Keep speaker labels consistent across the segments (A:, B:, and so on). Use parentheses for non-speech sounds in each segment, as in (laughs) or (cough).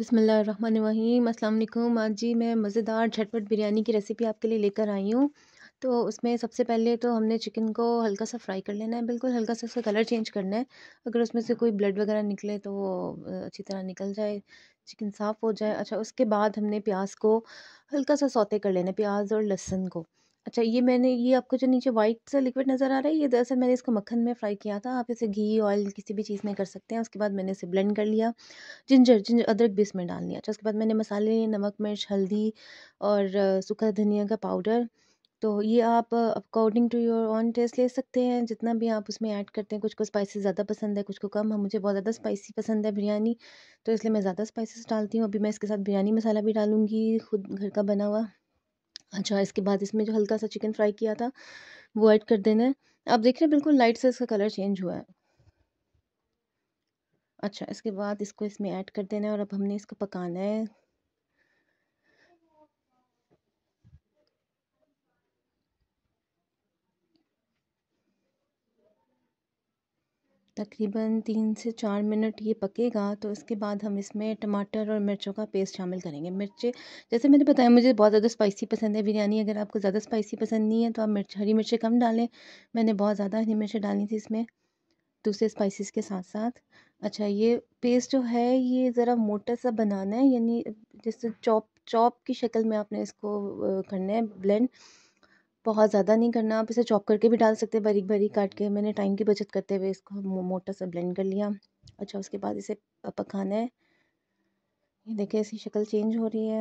A: बसमीम असल आज जी मैं मज़ेदार झटपट बिरयानी की रेसिपी आपके लिए लेकर आई हूँ तो उसमें सबसे पहले तो हमने चिकन को हल्का सा फ्राई कर लेना है बिल्कुल हल्का सा उसका कलर चेंज करना है अगर उसमें से कोई ब्लड वगैरह निकले तो अच्छी तरह निकल जाए चिकन साफ़ हो जाए अच्छा उसके बाद हमने प्याज को हल्का सा सौते कर लेना है प्याज और लहसुन को अच्छा ये मैंने ये आपको जो नीचे वाइट सा लिक्विड नज़र आ रहा है ये दरअसल मैंने इसको मक्खन में फ्राई किया था आप इसे घी ऑयल किसी भी चीज़ में कर सकते हैं उसके बाद मैंने इसे ब्लेंड कर लिया जिंजर जिंजर अदरक भी इसमें डाल लिया अच्छा उसके बाद मैंने मसाले नमक मिर्च हल्दी और सूखा धनिया का पाउडर तो ये आप according to your own taste ले सकते हैं जितना भी आप उसमें ऐड करते हैं कुछ को स्पाइसेस ज़्यादा पसंद है कुछ को कम हाँ, मुझे बहुत ज़्यादा स्पाइसी पसंद है बिरयानी तो इसलिए मैं ज़्यादा स्पाइसेस डालती हूँ अभी मैं इसके साथ बिरयानी मसाला भी डालूँगी खुद घर का बना हुआ अच्छा इसके बाद इसमें जो हल्का सा चिकन फ्राई किया था वो ऐड कर देना है आप देख रहे हैं बिल्कुल लाइट से इसका कलर चेंज हुआ है अच्छा इसके बाद इसको इसमें ऐड कर देना है और अब हमने इसको पकाना है तकरीबन तीन से चार मिनट ये पकेगा तो इसके बाद हम इसमें टमाटर और मिर्चों का पेस्ट शामिल करेंगे मिर्चें जैसे मैंने बताया मुझे बहुत ज़्यादा स्पाइसी पसंद है बिरयानी अगर आपको ज़्यादा स्पाइसी पसंद नहीं है तो आप मिर्च हरी मिर्चें कम डालें मैंने बहुत ज़्यादा हरी मिर्चें डाली थी इसमें दूसरे स्पाइसिस के साथ साथ अच्छा ये पेस्ट जो है ये ज़रा मोटा सा बनाना है यानी जैसे चॉप चॉप की शक्ल में आपने इसको करना है ब्लेंड बहुत ज़्यादा नहीं करना आप इसे चॉप करके भी डाल सकते हैं बारीक बारीक काट के मैंने टाइम की बचत करते हुए इसको मोटा सा ब्लेंड कर लिया अच्छा उसके बाद इसे पकाना है ये देखिए इसकी शक्ल चेंज हो रही है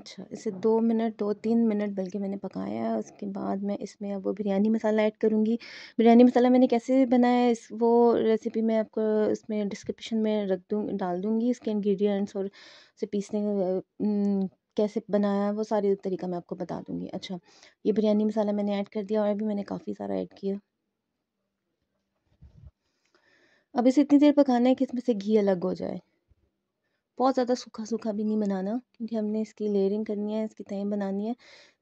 A: अच्छा इसे दो मिनट दो तीन मिनट बल्कि मैंने पकाया है उसके बाद मैं इसमें अब वो बिरयानी मसाला ऐड करूँगी बिरयानी मसाला मैंने कैसे बनाया है इस वो रेसिपी मैं आपको इसमें डिस्क्रिप्शन में रख दूँ डाल दूँगी इसके इंग्रेडिएंट्स और उसे पीसने कैसे बनाया है वो सारी तरीका मैं आपको बता दूँगी अच्छा ये बिरयानी मसाला मैंने ऐड कर दिया और अभी मैंने काफ़ी सारा ऐड किया अब इसे इतनी देर पकाना है कि इसमें से घी अलग हो जाए बहुत ज़्यादा सूखा सूखा भी नहीं बनाना क्योंकि हमने इसकी लेयरिंग करनी है इसकी तय बनानी है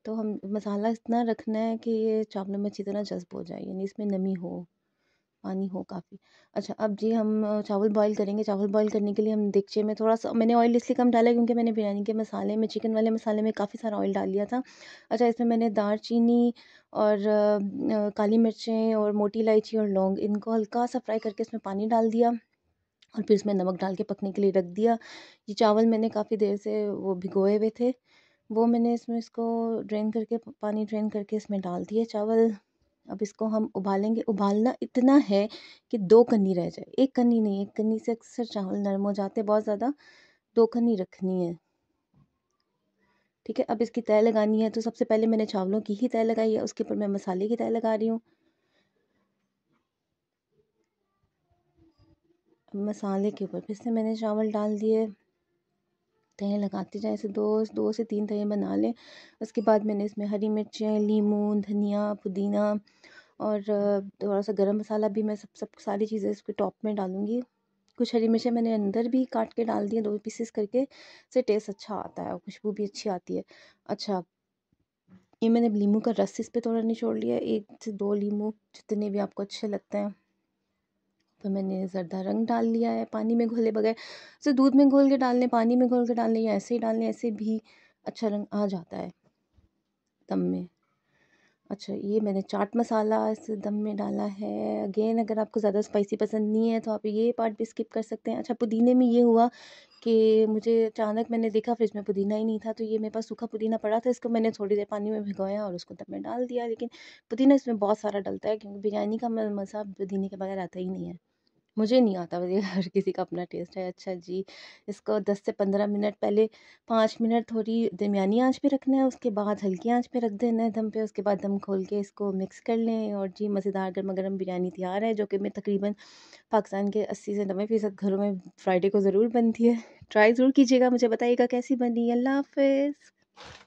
A: तो हम मसाला इतना रखना है कि ये चावलों में अच्छी तरह जज्ब हो जाए यानी इसमें नमी हो पानी हो काफ़ी अच्छा अब जी हम चावल बॉईल करेंगे चावल बॉईल करने के लिए हम देखिए में थोड़ा सा मैंने ऑयल इसलिए कम डाला क्योंकि मैंने बिरयानी के मसाले में चिकन वाले मसाले में काफ़ी सारा ऑयल डाल लिया था अच्छा इसमें मैंने दार और काली मिर्चें और मोटी इलायची और लौंग इनको हल्का सा फ्राई करके इसमें पानी डाल दिया और फिर उसमें नमक डाल के पकने के लिए रख दिया ये चावल मैंने काफ़ी देर से वो भिगोए हुए थे वो मैंने इसमें इसको ड्रेन करके पानी ड्रेन करके इसमें डाल दिए चावल अब इसको हम उबालेंगे उबालना इतना है कि दो कन्नी रह जाए एक कन्नी नहीं एक कन्नी से अक्सर चावल नरम हो जाते बहुत ज़्यादा दो कन्नी रखनी है ठीक है अब इसकी तय लगानी है तो सबसे पहले मैंने चावलों की ही तय लगाई है उसके ऊपर मैं मसाले की तय लगा रही हूँ मसाले के ऊपर फिर से मैंने चावल डाल दिए तहें लगाते जाएँ ऐसे दो दो से तीन तहें बना लें उसके बाद मैंने इसमें हरी मिर्चें लीमू धनिया पुदीना और थोड़ा सा गरम मसाला भी मैं सब सब सारी चीज़ें इसके टॉप में डालूँगी कुछ हरी मिर्चें मैंने अंदर भी काट के डाल दी दो पीसेस करके से टेस्ट अच्छा आता है और खुशबू भी अच्छी आती है अच्छा ये मैंने लीमू का रस इस पर थोड़ा निचोड़ लिया एक से दो लीमू जितने भी आपको अच्छे लगते हैं तो मैंने ज़रदा रंग डाल लिया है पानी में घोले बगैर जैसे दूध में घोल के डाल लें पानी में घोल के डाल लें या ऐसे ही डाल लें ऐसे भी अच्छा रंग आ जाता है दम में अच्छा ये मैंने चाट मसाला इस दम में डाला है अगेन अगर आपको ज़्यादा स्पाइसी पसंद नहीं है तो आप ये पार्ट भी स्किप कर सकते हैं अच्छा पुदीने में ये हुआ कि मुझे अचानक मैंने देखा फ्रिज में पुदीना ही नहीं था तो ये मेरे पास सूखा पुदीना पड़ा था इसको मैंने थोड़ी देर पानी में भिगोया और उसको दम में डाल दिया लेकिन पुदीना इसमें बहुत सारा डलता है क्योंकि बिरयानी का मज़ा पुदीने के बगैर आता ही नहीं है मुझे नहीं आता मुझे (laughs) हर किसी का अपना टेस्ट है अच्छा जी इसको दस से पंद्रह मिनट पहले पाँच मिनट थोड़ी दरमियानी आँच पे रखना है उसके बाद हल्की आँच पे रख देना है दम पे उसके बाद दम खोल के इसको मिक्स कर लें और जी मज़ेदार गर्मा गर्म बिरयानी तैयार है जो कि मैं तकरीबन पाकिस्तान के अस्सी से नबे फ़ीसद घरों में फ्राइडे को ज़रूर बनती है ट्राई ज़रूर कीजिएगा मुझे बताइएगा कैसी बनी अल्लाह हाफ